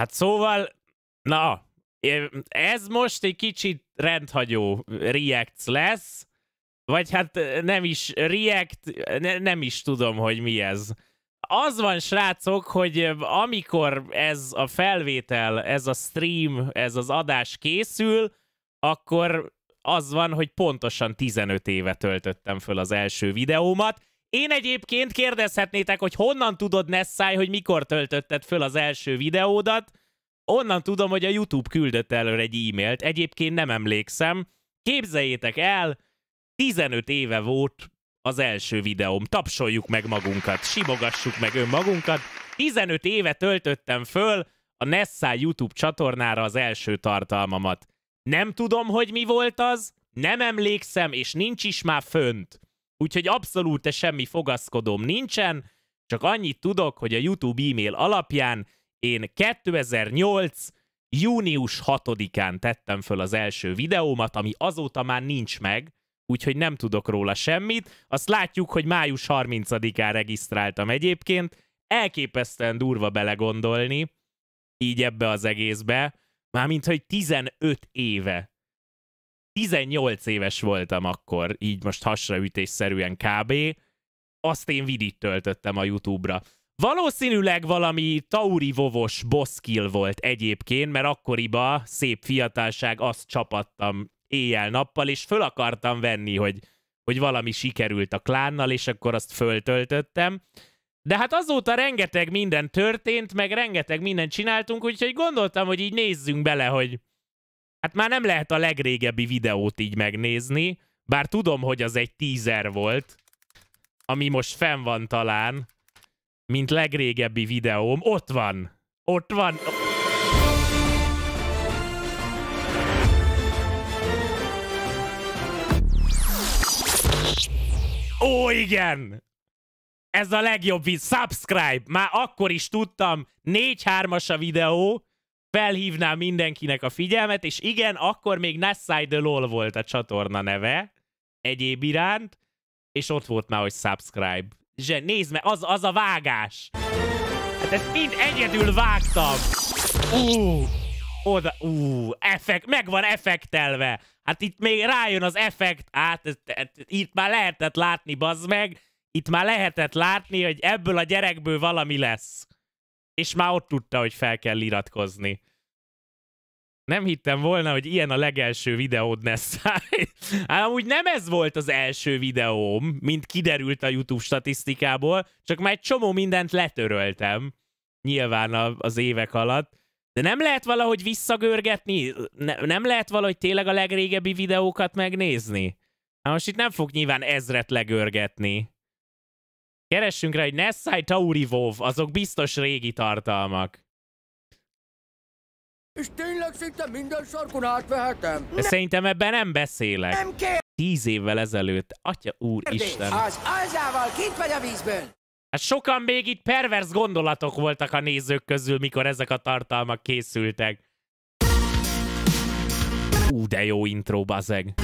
Hát szóval, na, ez most egy kicsit rendhagyó React lesz, vagy hát nem is React, ne, nem is tudom, hogy mi ez. Az van, srácok, hogy amikor ez a felvétel, ez a stream, ez az adás készül, akkor az van, hogy pontosan 15 éve töltöttem föl az első videómat, én egyébként kérdezhetnétek, hogy honnan tudod, Nessai, hogy mikor töltötted föl az első videódat. Onnan tudom, hogy a YouTube küldött előre egy e-mailt. Egyébként nem emlékszem. Képzeljétek el, 15 éve volt az első videóm. Tapsoljuk meg magunkat, simogassuk meg önmagunkat. 15 éve töltöttem föl a Nessai YouTube csatornára az első tartalmamat. Nem tudom, hogy mi volt az, nem emlékszem, és nincs is már fönt. Úgyhogy abszolút semmi fogaszkodom nincsen, csak annyit tudok, hogy a YouTube e-mail alapján én 2008. június 6-án tettem föl az első videómat, ami azóta már nincs meg, úgyhogy nem tudok róla semmit. Azt látjuk, hogy május 30-án regisztráltam egyébként. Elképesztően durva belegondolni így ebbe az egészbe, mármint, hogy 15 éve 18 éves voltam akkor, így most hasraütésszerűen kb. Azt én vidit töltöttem a YouTube-ra. Valószínűleg valami Tauri vovos boss kill volt egyébként, mert akkoriba szép fiatalság, azt csapattam éjjel-nappal, és föl akartam venni, hogy, hogy valami sikerült a klánnal, és akkor azt föltöltöttem. De hát azóta rengeteg minden történt, meg rengeteg mindent csináltunk, úgyhogy gondoltam, hogy így nézzünk bele, hogy hát már nem lehet a legrégebbi videót így megnézni, bár tudom, hogy az egy teaser volt, ami most fenn van talán, mint legrégebbi videóm. Ott van! Ott van! Ó, igen! Ez a legjobb víz. Subscribe! Már akkor is tudtam. 4-3-as a videó felhívnám mindenkinek a figyelmet, és igen, akkor még Nassai the LOL volt a csatorna neve, egyéb iránt, és ott volt már, hogy subscribe. Zse, nézd meg, az, az a vágás! Hát ezt mind egyedül vágtam! Ú, oda, ú, effekt, meg van effektelve! Hát itt még rájön az effekt, hát ez, ez, hát itt már lehetett látni, bazd meg, itt már lehetett látni, hogy ebből a gyerekből valami lesz és már ott tudta, hogy fel kell iratkozni. Nem hittem volna, hogy ilyen a legelső videód Nessai. Ám hát úgy nem ez volt az első videóm, mint kiderült a YouTube statisztikából, csak már egy csomó mindent letöröltem. Nyilván az évek alatt. De nem lehet valahogy visszagörgetni? Ne, nem lehet valahogy tényleg a legrégebbi videókat megnézni? Hát most itt nem fog nyilván ezret legörgetni. Keressünk rá, hogy Nessai Taurivov, azok biztos régi tartalmak. És tényleg szinte minden sarkon átvehetem? De szerintem ebben nem beszélek. Nem kér... Tíz évvel ezelőtt. Atya úr Isten. Az alzával kint vagy a vízből. Hát sokan még itt pervers gondolatok voltak a nézők közül, mikor ezek a tartalmak készültek. Ú, de jó intro, bazeg.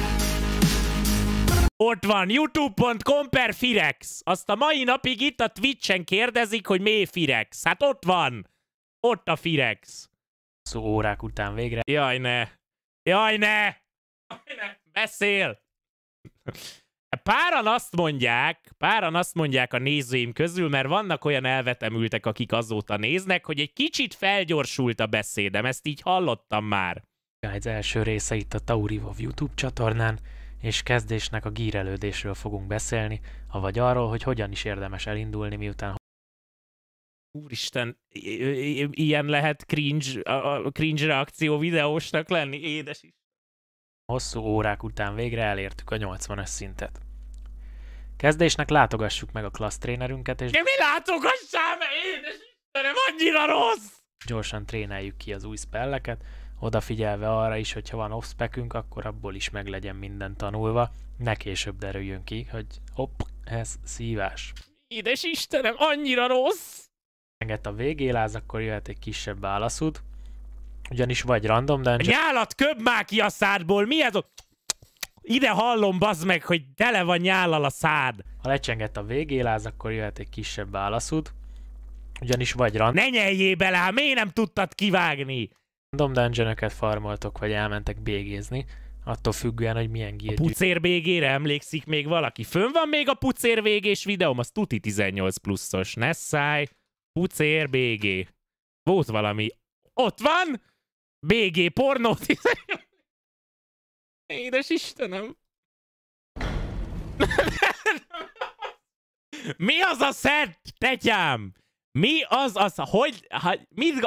Ott van, youtube.com per Firex. Azt a mai napig itt a Twitch-en kérdezik, hogy mi Firex. Hát ott van. Ott a Firex. Szó órák után végre. Jaj ne. Jaj ne. Jaj ne. Beszél. Páran azt mondják, páran azt mondják a nézőim közül, mert vannak olyan elvetemültek, akik azóta néznek, hogy egy kicsit felgyorsult a beszédem, ezt így hallottam már. Az első része itt a Taurivov YouTube csatornán és kezdésnek a gírelődésről fogunk beszélni, avagy arról, hogy hogyan is érdemes elindulni, miután Úristen, ilyen lehet cringe, a cringe reakció videósnak lenni, édes is. Hosszú órák után végre elértük a 80-as szintet. Kezdésnek látogassuk meg a klassz trénerünket, és... De mi látogassál, mert édes Istenem, annyira rossz! Gyorsan tréneljük ki az új spelleket, odafigyelve arra is, hogyha van off akkor abból is meglegyen minden tanulva, ne később derüljön ki, hogy hopp, ez szívás. Édes Istenem, annyira rossz! Enged a végéláz, akkor jöhet egy kisebb válaszút, ugyanis vagy random dungeon... Nyálat köbb már ki a szádból, mi ez a... Ide hallom, bazd meg, hogy tele van nyállal a szád. Ha lecsengett a végéláz, akkor jöhet egy kisebb válaszút, ugyanis vagy random... Ne nyeljél bele, hát miért nem tudtad kivágni? random dungeonöket farmoltok, vagy elmentek bégézni, attól függően, hogy milyen gír. A pucér végére emlékszik még valaki? Fönn van még a pucér végés videóm, az tuti 18 pluszos, ne száj. Pucér BG. Volt valami. Ott van! BG pornó 18. Édes Istenem! Mi az a szert, tetyám? Mi az az, hogy, ha, mit,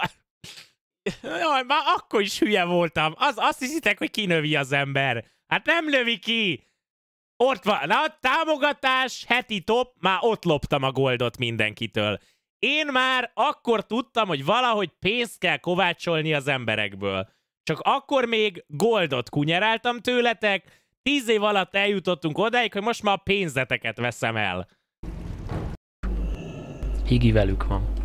Jaj, már akkor is hülye voltam. Az, azt hiszitek, hogy kinövi az ember. Hát nem lövi ki! Ott van, na, támogatás, heti top, már ott loptam a goldot mindenkitől. Én már akkor tudtam, hogy valahogy pénzt kell kovácsolni az emberekből. Csak akkor még goldot kunyeráltam tőletek, tíz év alatt eljutottunk odáig, hogy most már a pénzeteket veszem el. Higi velük van.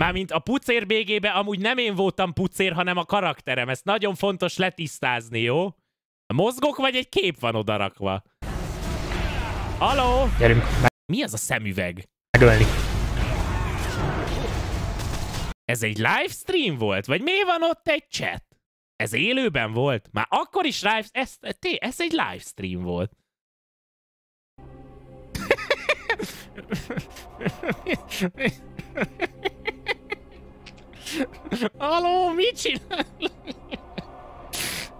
Mármint a pucér bégébe amúgy nem én voltam pucér, hanem a karakterem. Ezt nagyon fontos letisztázni, jó? A mozgok vagy egy kép van odarakva? Aló? Gyerünk. Mi az a szemüveg? Megölni. Ez egy livestream volt? Vagy mi van ott egy chat? Ez élőben volt? Már akkor is live... Ez, té, ez egy livestream volt. Aló, mit csinál?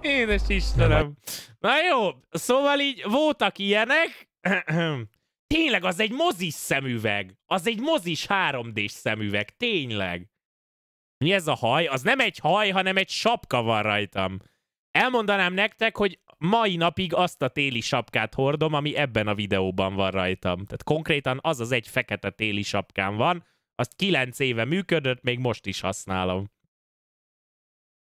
Édes Istenem. Na jó, szóval így voltak ilyenek. Tényleg, az egy mozis szemüveg. Az egy mozis 3D-s szemüveg, tényleg. Mi ez a haj? Az nem egy haj, hanem egy sapka van rajtam. Elmondanám nektek, hogy mai napig azt a téli sapkát hordom, ami ebben a videóban van rajtam. Tehát konkrétan az az egy fekete téli sapkám van, azt kilenc éve működött, még most is használom.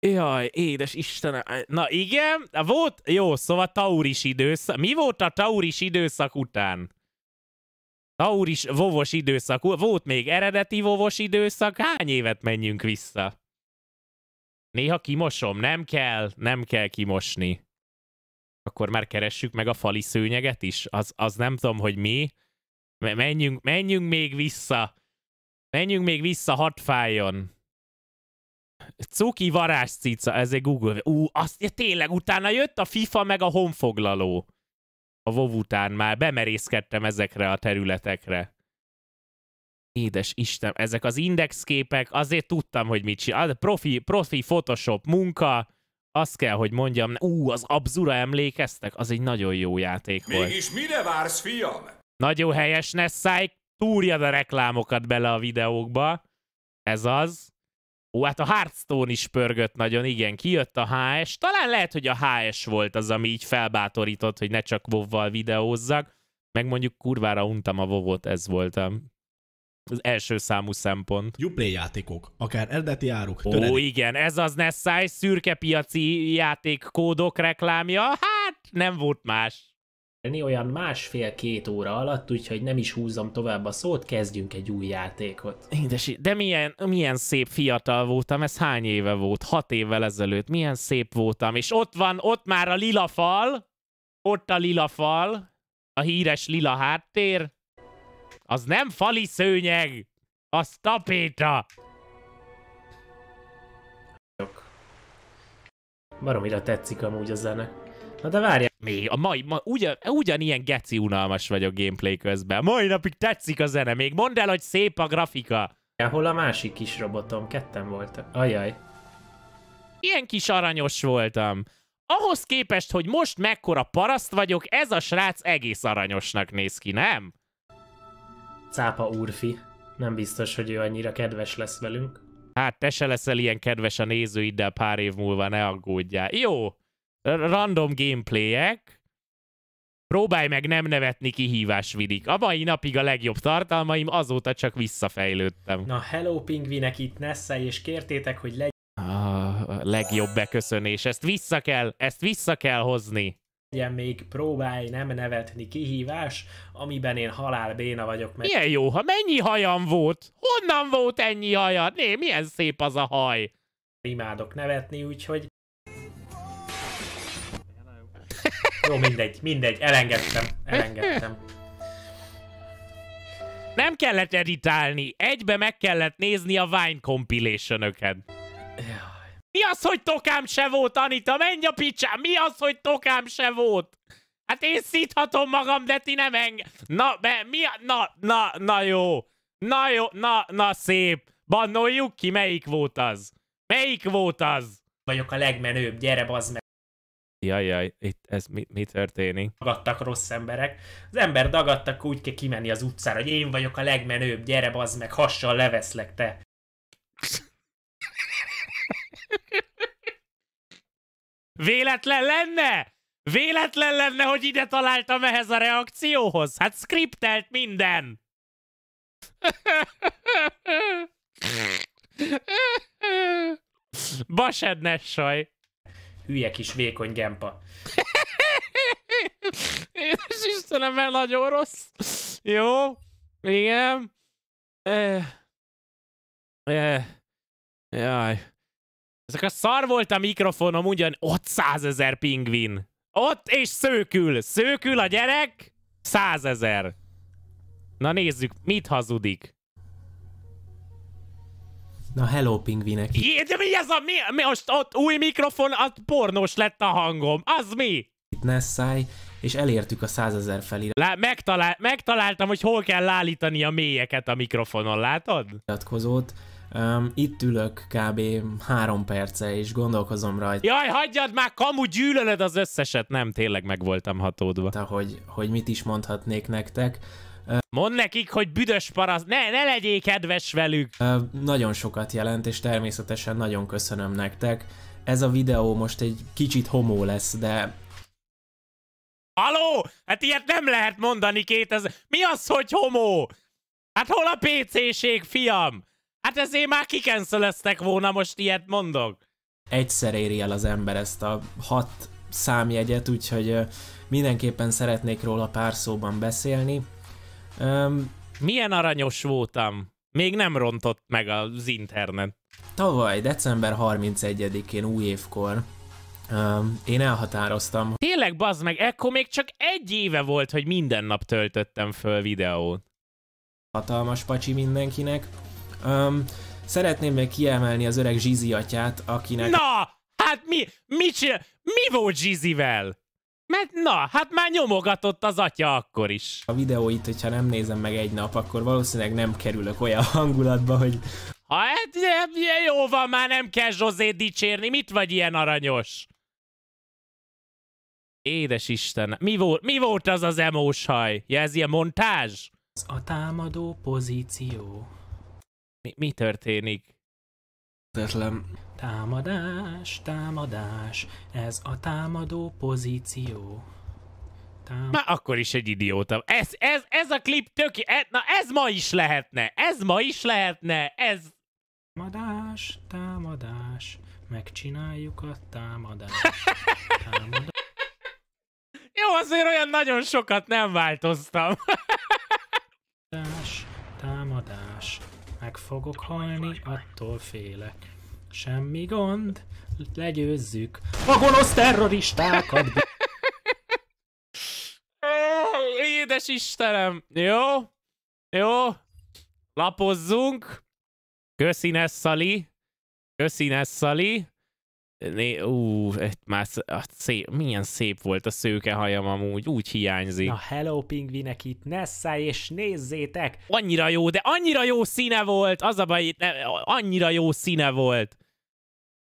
Jaj, édes Istenem. Na igen, volt, jó, szóval Tauris időszak. Mi volt a Tauris időszak után? Tauris vovos időszak. Volt még eredeti vovos időszak. Hány évet menjünk vissza? Néha kimosom. Nem kell, nem kell kimosni. Akkor már keressük meg a fali szőnyeget is. Az, az nem tudom, hogy mi. Menjünk, menjünk még vissza. Menjünk még vissza, hat fájjon. Cuki varázscica, ez egy Google. Ú, azt, ja, tényleg, utána jött a FIFA meg a honfoglaló. A WoW után már bemerészkedtem ezekre a területekre. Édes Isten, ezek az indexképek, azért tudtam, hogy mit csinál. Profi, profi Photoshop munka, azt kell, hogy mondjam, ú, az Abzura emlékeztek? Az egy nagyon jó játék Mégis volt. Mégis mire vársz, fiam? Nagyon helyes, ne szállj túrjad a reklámokat bele a videókba. Ez az. Ó, hát a Hearthstone is pörgött nagyon, igen, kijött a HS. Talán lehet, hogy a HS volt az, ami így felbátorított, hogy ne csak wow videózzak. Meg mondjuk kurvára untam a wow ez volt a, az első számú szempont. Uplay játékok, akár eredeti áruk. Ó, Ó, igen, ez az Nessai szürke piaci játék kódok reklámja. Hát, nem volt más lenni, olyan másfél-két óra alatt, úgyhogy nem is húzom tovább a szót, kezdjünk egy új játékot. Édesi, de milyen, milyen szép fiatal voltam, ez hány éve volt? Hat évvel ezelőtt, milyen szép voltam, és ott van, ott már a lila fal, ott a lila fal, a híres lila háttér, az nem fali szőnyeg, az tapéta. Baromira tetszik amúgy a zene. Na de várjál. Mi? A mai, ma, ugyan, ugyanilyen geci unalmas vagyok gameplay közben. Mai napig tetszik a zene, még mondd el, hogy szép a grafika. Hol a másik kis robotom? Ketten voltak. Ajaj. Ilyen kis aranyos voltam. Ahhoz képest, hogy most mekkora paraszt vagyok, ez a srác egész aranyosnak néz ki, nem? Cápa úrfi. Nem biztos, hogy ő annyira kedves lesz velünk. Hát te se leszel ilyen kedves a nézőiddel pár év múlva, ne aggódjál. Jó, random gameplayek, próbálj meg nem nevetni kihívás vidik. A mai napig a legjobb tartalmaim, azóta csak visszafejlődtem. Na, hello pingvinek itt Nessa, és kértétek, hogy legyen... Ah, legjobb beköszönés, ezt vissza kell, ezt vissza kell hozni legyen még próbálj nem nevetni kihívás, amiben én halál béna vagyok. Mert... Milyen jó, ha mennyi hajam volt? Honnan volt ennyi hajad? Né, milyen szép az a haj? Imádok nevetni, úgyhogy Jó, mindegy, mindegy, elengedtem, elengedtem. Nem kellett editálni, egybe meg kellett nézni a Vine compilation -öket. Mi az, hogy tokám se volt, Anita? Menj a picsám! Mi az, hogy tokám se volt? Hát én szíthatom magam, de ti nem enged. Na, be, mi a... Na, na, na jó. Na jó, na, na szép. Bannoljuk ki, melyik volt az? Melyik volt az? Vagyok a legmenőbb, gyere, bazd meg. Jaj, jaj, itt ez mi, mi történik? Dagadtak rossz emberek. Az ember dagadtak, úgy kell kimenni az utcára, hogy én vagyok a legmenőbb, gyere bazd meg, hassal leveszlek te. Véletlen lenne? Véletlen lenne, hogy ide találtam ehhez a reakcióhoz? Hát skriptelt minden! Basednes saj. Hülye kis vékony gempa. Édes Istenem, mert nagyon rossz. Jó, igen. Eh. Eh. Jaj. Ezek a szar volt a mikrofonom, ugyan ott százezer pingvin. Ott és szőkül. Szőkül a gyerek, százezer. Na nézzük, mit hazudik. Na, hello, pingvinek. Jé, de mi ez a, mi, mi most ott új mikrofon, az pornós lett a hangom, az mi? Itt ne száj, és elértük a százezer felé. Lá, megtalál, megtaláltam, hogy hol kell állítani a mélyeket a mikrofonon, látod? Iratkozót. Um, itt ülök kb. három perce, és gondolkozom rajta. Jaj, hagyjad már, kamu gyűlöled az összeset! Nem, tényleg meg voltam hatódva. Hogy, hogy mit is mondhatnék nektek. Mondd nekik, hogy büdös paraszt, ne, ne legyél kedves velük! Nagyon sokat jelent, és természetesen nagyon köszönöm nektek. Ez a videó most egy kicsit homó lesz, de... Haló? Hát ilyet nem lehet mondani ez... Mi az, hogy homó? Hát hol a PC-ség, fiam? Hát ezért már kikenszöleztek volna, most ilyet mondok. Egyszer éri el az ember ezt a hat számjegyet, úgyhogy mindenképpen szeretnék róla pár szóban beszélni. Um, Milyen aranyos voltam. Még nem rontott meg az internet. Tavaly, december 31-én, új évkor, um, én elhatároztam. Tényleg, bazd meg, ekkor még csak egy éve volt, hogy minden nap töltöttem föl videót. Hatalmas pacsi mindenkinek. Um, szeretném még kiemelni az öreg Zsizi atyát, akinek... Na! Hát mi, mi, csinál, mi volt Zsizivel? Mert na, hát már nyomogatott az atya akkor is. A videóit, hogyha nem nézem meg egy nap, akkor valószínűleg nem kerülök olyan hangulatba, hogy... Ha hát, e, e, jó van, már nem kell Zsozé dicsérni, mit vagy ilyen aranyos? Édes Isten, mi volt, mi volt az az emós haj? Ja, ez ilyen montázs? A támadó pozíció. Mi, mi történik? Tetlen. Támadás, támadás, ez a támadó pozíció. Tám... Már akkor is egy idióta. Ez, ez, ez a klip töki, E, na ez ma is lehetne, ez ma is lehetne, ez... Támadás, támadás, megcsináljuk a támadást. Támadás. Jó, azért olyan nagyon sokat nem változtam. támadás, támadás, meg fogok halni, attól félek. Semmi gond, legyőzzük a gonosz terroristákat! édes Istenem! Jó? Jó? Lapozzunk! Köszi Nessali! Köszi Nessali! Né, ú, már a szép, milyen szép volt a szőke hajam amúgy, úgy hiányzik. Na hello pingvinek itt Nessa, és nézzétek! Annyira jó, de annyira jó színe volt! Az a baj, itt ne, annyira jó színe volt!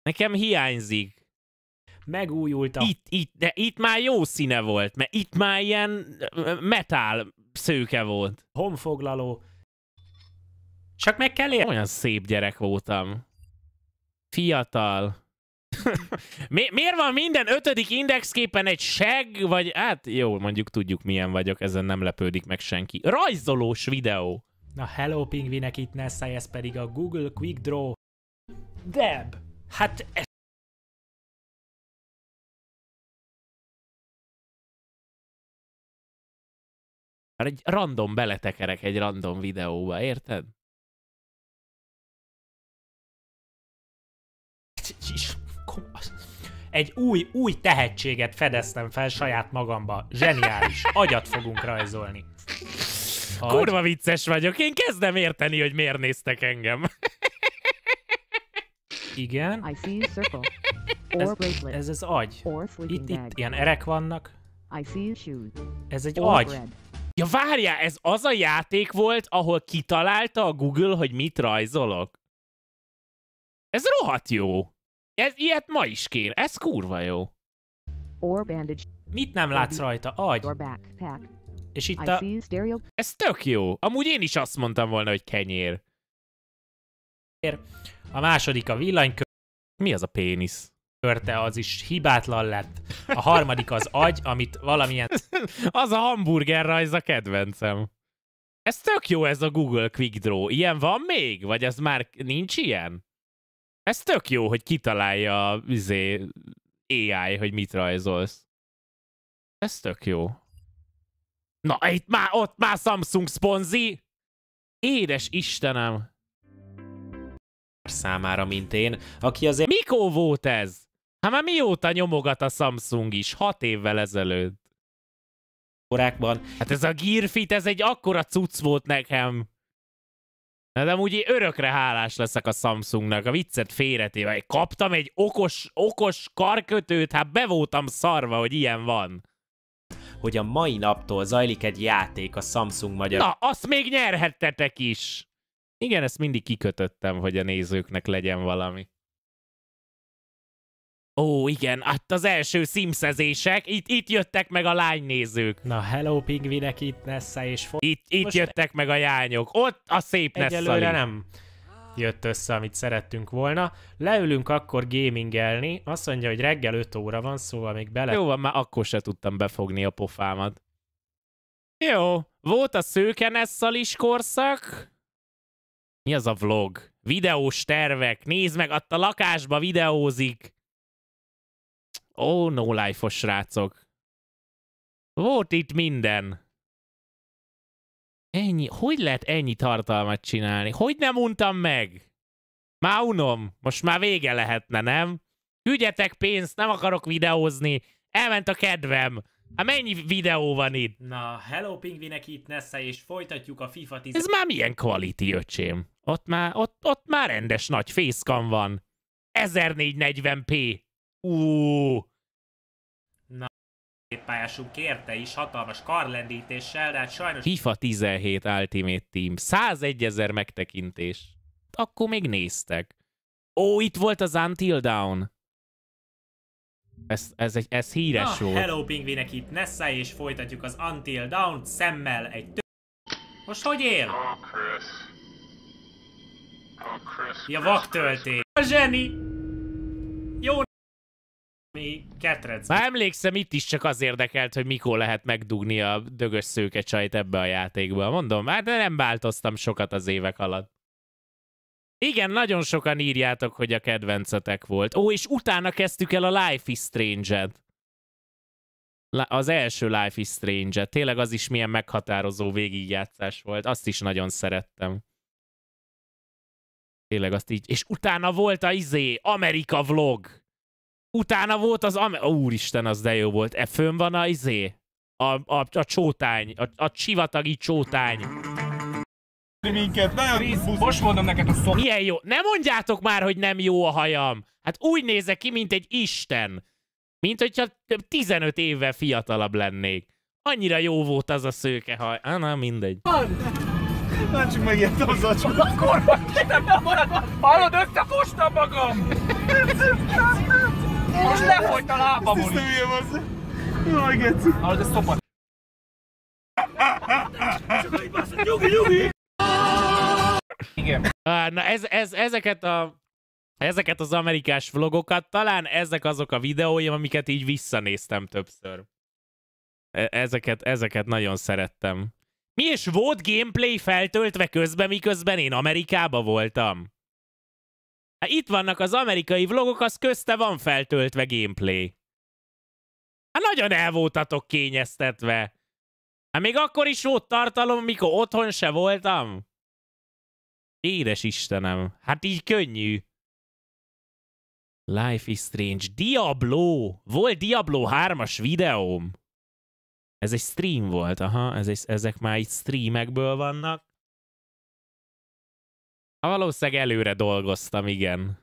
Nekem hiányzik. Megújult a... Itt, itt, de itt már jó színe volt, mert itt már ilyen metál szőke volt. Homfoglaló. Csak meg kell ér... Olyan szép gyerek voltam. Fiatal. Mi, miért van minden ötödik indexképen egy seg, vagy hát jó, mondjuk tudjuk milyen vagyok, ezen nem lepődik meg senki. Rajzolós videó. Na hello pingvinek itt Nessa, ez pedig a Google Quick Draw. Deb, hát ez Már egy random beletekerek egy random videóba, érted? egy új, új tehetséget fedeztem fel saját magamba. Zseniális. Agyat fogunk rajzolni. Hogy? Kurva vicces vagyok, én kezdem érteni, hogy miért néztek engem. Igen. I see circle. ez, ez az agy. Itt, itt ilyen erek vannak. I see shoes. Ez egy Or agy. Ja várjál, ez az a játék volt, ahol kitalálta a Google, hogy mit rajzolok? Ez rohadt jó. Ez, ilyet ma is kér, Ez kurva jó. Mit nem látsz rajta? Agy. És itt a... Ez tök jó. Amúgy én is azt mondtam volna, hogy kenyér. A második a villanykör. Mi az a pénisz? körte az is hibátlan lett. A harmadik az agy, amit valamilyen... az a hamburger rajz a kedvencem. Ez tök jó ez a Google Quick Draw. Ilyen van még? Vagy ez már nincs ilyen? Ez tök jó, hogy kitalálja izé, AI, hogy mit rajzolsz. Ez tök jó. Na, itt már, ott már Samsung szponzi! Édes Istenem! Számára, mint én, aki azért... Mikor volt ez? Hát már mióta nyomogat a Samsung is? Hat évvel ezelőtt. Órákban. Hát ez a Gear Fit, ez egy akkora cucc volt nekem. Na hát de amúgy örökre hálás leszek a Samsungnak, a viccet félretéve. Kaptam egy okos, okos karkötőt, hát be voltam szarva, hogy ilyen van. Hogy a mai naptól zajlik egy játék a Samsung magyar... Na, azt még nyerhettetek is! Igen, ezt mindig kikötöttem, hogy a nézőknek legyen valami. Ó, igen, hát az első szimszezések, itt, itt jöttek meg a lánynézők. Na, hello pingvinek, itt Nessa és Fo... Itt, itt jöttek meg a jányok, ott a szép Nessa. Egyelőre nem jött össze, amit szerettünk volna. Leülünk akkor gamingelni, azt mondja, hogy reggel 5 óra van, szóval még bele... Jó van, már akkor se tudtam befogni a pofámat. Jó, volt a Nessa is korszak. Mi az a vlog? Videós tervek, nézd meg, ott a lakásba videózik. Ó, oh, no life-os srácok. Volt itt minden. Ennyi, hogy lehet ennyi tartalmat csinálni? Hogy nem untam meg? Már unom, most már vége lehetne, nem? Ügyetek pénzt, nem akarok videózni. Elment a kedvem. Hát mennyi videó van itt? Na, hello pingvinek itt Nessa, és folytatjuk a FIFA 10. Ez már milyen quality, öcsém? Ott már, ott, ott már rendes nagy facecam van. 1440p. Ú, Na, pályásunk kérte is hatalmas karlendítéssel, de hát sajnos... FIFA 17 Ultimate Team, 101 ezer megtekintés. Akkor még néztek. Ó, itt volt az Until Down. Ez, ez, egy, ez híres Na, volt. Hello pingvinek itt Nessa, és folytatjuk az Until Down szemmel egy tő... Most hogy él? Oh, Chris. Oh, Chris, Chris, ja, vaktölté. A zseni! Jó mi ketrecbe. Már emlékszem, itt is csak az érdekelt, hogy mikor lehet megdugni a dögös szőke csajt ebbe a játékba. Mondom, hát nem változtam sokat az évek alatt. Igen, nagyon sokan írjátok, hogy a kedvencetek volt. Ó, és utána kezdtük el a Life is Strange-et. Az első Life is Strange, -et. tényleg az is milyen meghatározó végigjátszás volt, azt is nagyon szerettem. Tényleg azt így, és utána volt a izé, Amerika vlog. Utána volt az... Amer- Ó, úristen, az de jó volt. E fönn van a izé. A, a, a csótány. A, a csivatagi csótány. Minket, nagyon most mondom neked a szó. Milyen jó. Ne mondjátok már, hogy nem jó a hajam. Hát úgy nézek ki, mint egy isten. Mint hogyha 15 évvel fiatalabb lennék. Annyira jó volt az a szőke haj. Ah, na, mindegy. Már csak megijedt az a csoda. Kurva, nem marad, hallod, összefostam magam! Most lefolyt a lábam, Ezt nem jöm az. Jaj, geci. Na, ez szopat. nyugi, nyugi! Igen. Na, ez, ez, ezeket a Ezeket az amerikás vlogokat, talán ezek azok a videóim, amiket így visszanéztem többször. E ezeket, ezeket nagyon szerettem. Mi is volt gameplay feltöltve közben, miközben én Amerikába voltam? Hát itt vannak az amerikai vlogok, az közte van feltöltve gameplay. Hát nagyon el voltatok kényeztetve. Hát még akkor is volt tartalom, mikor otthon se voltam. Édes Istenem, hát így könnyű. Life is Strange. Diablo! Volt Diablo 3-as videóm. Ez egy stream volt, aha, ez egy, ezek már itt streamekből vannak. Ha valószínűleg előre dolgoztam, igen.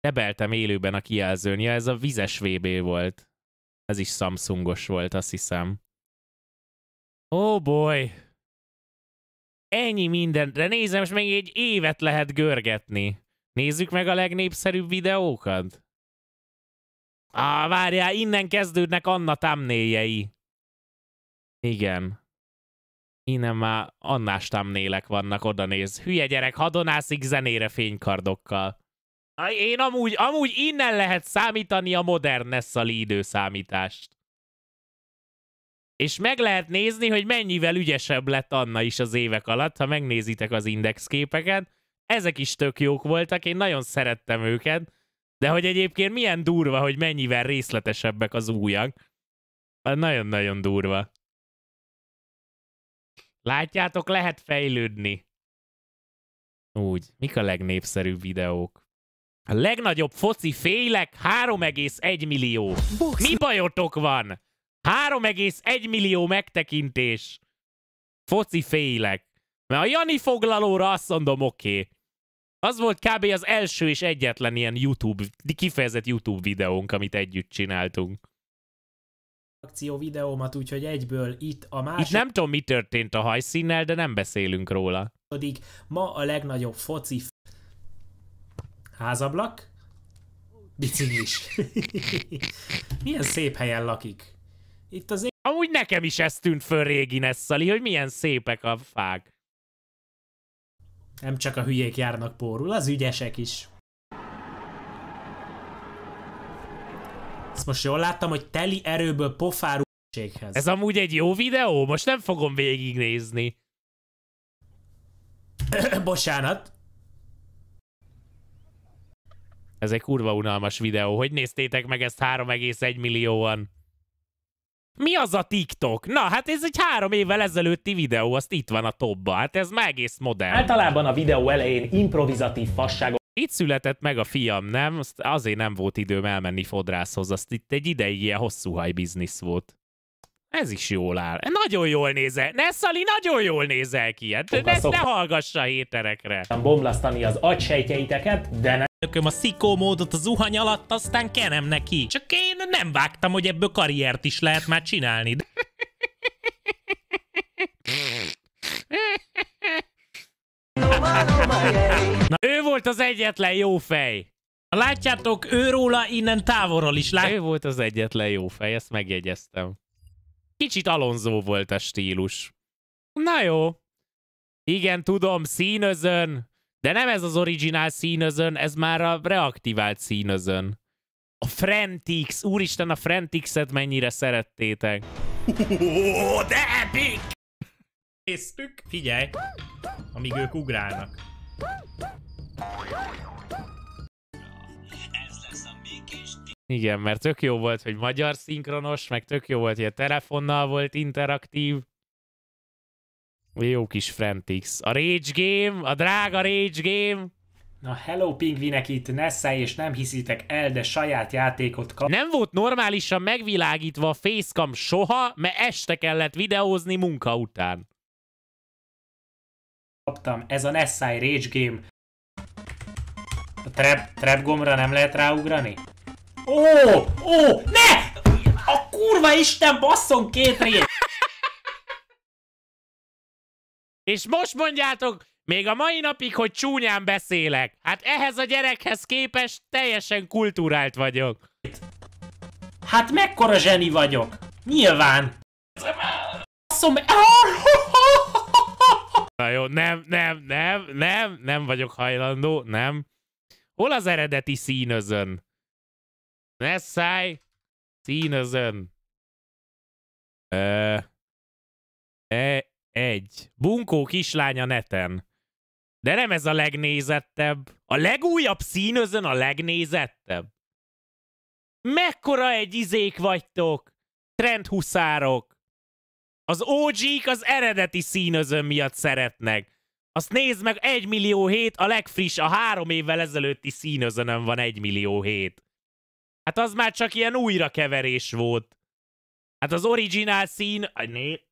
Tebeltem élőben a kijelzőn, ja, ez a vizes VB volt. Ez is Samsungos volt, azt hiszem. Oh boy! Ennyi minden. De nézem, és még egy évet lehet görgetni. Nézzük meg a legnépszerűbb videókat. Á, ah, várjál, innen kezdődnek Anna támnéjei. Igen. Innen már annástam nélek vannak, oda néz. Hülye gyerek, hadonászik zenére fénykardokkal. Én amúgy, amúgy innen lehet számítani a modern Nessali időszámítást. És meg lehet nézni, hogy mennyivel ügyesebb lett Anna is az évek alatt, ha megnézitek az indexképeket. Ezek is tök jók voltak, én nagyon szerettem őket, de hogy egyébként milyen durva, hogy mennyivel részletesebbek az újak. Nagyon-nagyon durva. Látjátok, lehet fejlődni. Úgy, mik a legnépszerűbb videók? A legnagyobb foci félek 3,1 millió. Box. Mi bajotok van? 3,1 millió megtekintés. Foci félek. Mert a Jani foglalóra azt mondom, oké. Okay. Az volt kb. az első és egyetlen ilyen YouTube, kifejezett YouTube videónk, amit együtt csináltunk reakció videómat, úgyhogy egyből itt a másik... Itt nem tudom, mi történt a hajszínnel, de nem beszélünk róla. Ma a legnagyobb foci házablak, biciklis. milyen szép helyen lakik. Itt az Amúgy nekem is ez tűnt föl régi Nesszali, hogy milyen szépek a fák. Nem csak a hülyék járnak pórul, az ügyesek is. Azt most jól láttam, hogy teli erőből pofárú Ez amúgy egy jó videó? Most nem fogom végignézni. Bocsánat. Ez egy kurva unalmas videó. Hogy néztétek meg ezt 3,1 millióan? Mi az a TikTok? Na, hát ez egy három évvel ezelőtti videó, azt itt van a topba. Hát ez már egész modern. Általában a videó elején improvizatív fasságok itt született meg a fiam, nem? Azt azért nem volt időm elmenni fodrászhoz, azt itt egy ideig ilyen hosszú haj biznisz volt. Ez is jól áll. Nagyon jól nézel. Ne, Szali, nagyon jól nézel ki. ilyet. Hát, ne, ne hallgassa héterekre. Bomlasztani az agysejtjeiteket, de ne Ököm a szikó módot a zuhany alatt, aztán kenem neki. Csak én nem vágtam, hogy ebből karriert is lehet már csinálni. De... az egyetlen jó fej. Ha látjátok, ő róla innen távolról is lát. Ő volt az egyetlen jó fej, ezt megjegyeztem. Kicsit alonzó volt a stílus. Na jó. Igen, tudom, színözön. De nem ez az originál színözön, ez már a reaktivált színözön. A Frentix, úristen a Frentixet mennyire szerettétek. Oh, de epic! Néztük, figyelj, amíg ők ugrálnak. Igen, mert tök jó volt, hogy magyar szinkronos, meg tök jó volt, hogy a telefonnal volt interaktív. Jó kis Frentix. A Rage Game, a drága Rage Game. Na hello pingvinek itt Nessa, és nem hiszitek el, de saját játékot kap. Nem volt normálisan megvilágítva a facecam soha, mert este kellett videózni munka után. Kaptam, ez a Nessai Rage Game. Trap, trap gombra nem lehet ráugrani? Ó, ó, ne! A kurva Isten basszon két rész! És most mondjátok, még a mai napig, hogy csúnyán beszélek. Hát ehhez a gyerekhez képest teljesen kultúrált vagyok. Hát mekkora zseni vagyok? Nyilván. Basszom... E- Na jó, nem, nem, nem, nem, nem vagyok hajlandó, nem. Hol az eredeti színözön? Ne száj! Színözön. Ö, e, egy. Bunkó kislánya neten. De nem ez a legnézettebb. A legújabb színözön a legnézettebb. Mekkora egy izék vagytok? Trendhuszárok. Az OG-k az eredeti színözön miatt szeretnek. Azt nézd meg, 1 millió hét, a legfriss, a három évvel ezelőtti színözönön van 1 millió hét. Hát az már csak ilyen újrakeverés volt. Hát az originál szín... Né,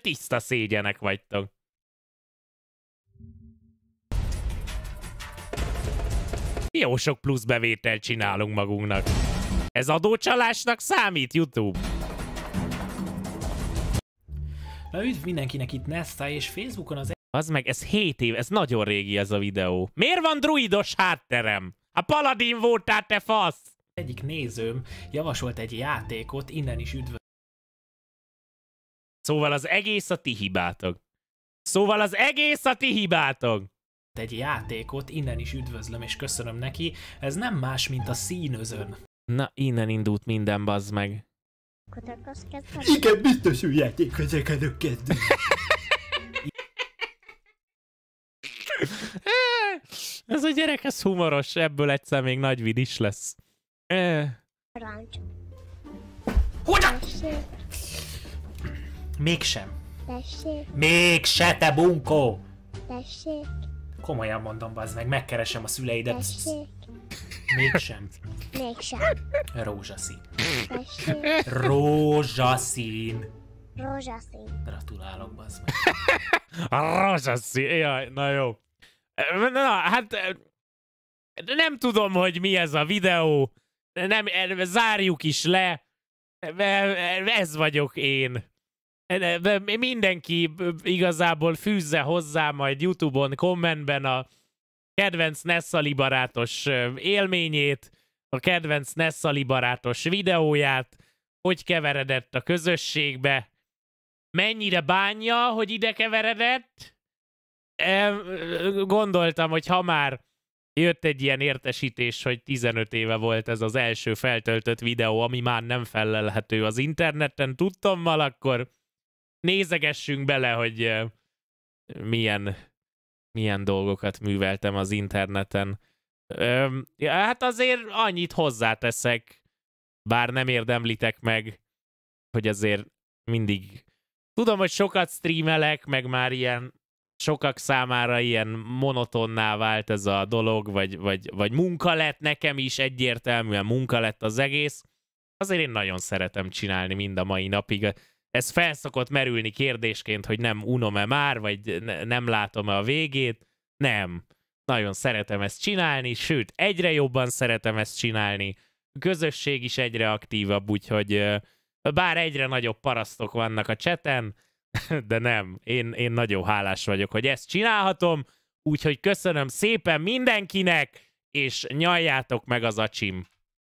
tiszta szégyenek vagytok. Jó sok plusz bevételt csinálunk magunknak. Ez adócsalásnak számít, YouTube? Na üdv mindenkinek itt Nesta és Facebookon az az meg, ez 7 év, ez nagyon régi ez a videó. Miért van druidos hátterem? A paladin voltál, te fasz! Egyik nézőm javasolt egy játékot, innen is üdvözlöm. Szóval az egész a ti hibátok. Szóval az egész a ti hibátok! Egy játékot, innen is üdvözlöm és köszönöm neki. Ez nem más, mint a színözön. Na, innen indult minden, bazd meg. Igen, biztos új a kezdünk. Ez a gyerek, ez humoros, ebből egyszer még nagy vid is lesz. Rancs. Hogy Mégsem. Tessék. se, te bunkó! Tessék. Komolyan mondom, bazd meg, megkeresem a szüleidet. Tessék. Mégsem. Mégsem. Rózsaszín. Tessék. Rózsaszín. Rózsaszín. Gratulálok, bazd meg. Rózsaszín. Jaj, na jó. Na, hát nem tudom, hogy mi ez a videó. Nem, zárjuk is le. Ez vagyok én. Mindenki igazából fűzze hozzá majd YouTube-on, kommentben a kedvenc Nessali barátos élményét, a kedvenc Nessali barátos videóját, hogy keveredett a közösségbe, mennyire bánja, hogy ide keveredett, gondoltam, hogy ha már jött egy ilyen értesítés, hogy 15 éve volt ez az első feltöltött videó, ami már nem felelhető az interneten, Tudtam mal, akkor nézegessünk bele, hogy milyen, milyen dolgokat műveltem az interneten. Öm, ja, hát azért annyit hozzáteszek, bár nem érdemlitek meg, hogy azért mindig tudom, hogy sokat streamelek, meg már ilyen sokak számára ilyen monotonná vált ez a dolog, vagy, vagy, vagy munka lett nekem is, egyértelműen munka lett az egész. Azért én nagyon szeretem csinálni mind a mai napig. Ez felszokott merülni kérdésként, hogy nem unom-e már, vagy ne, nem látom-e a végét. Nem. Nagyon szeretem ezt csinálni, sőt, egyre jobban szeretem ezt csinálni. A közösség is egyre aktívabb, úgyhogy bár egyre nagyobb parasztok vannak a cseten, de nem. Én, én nagyon hálás vagyok, hogy ezt csinálhatom, úgyhogy köszönöm szépen mindenkinek, és nyaljátok meg az acsim.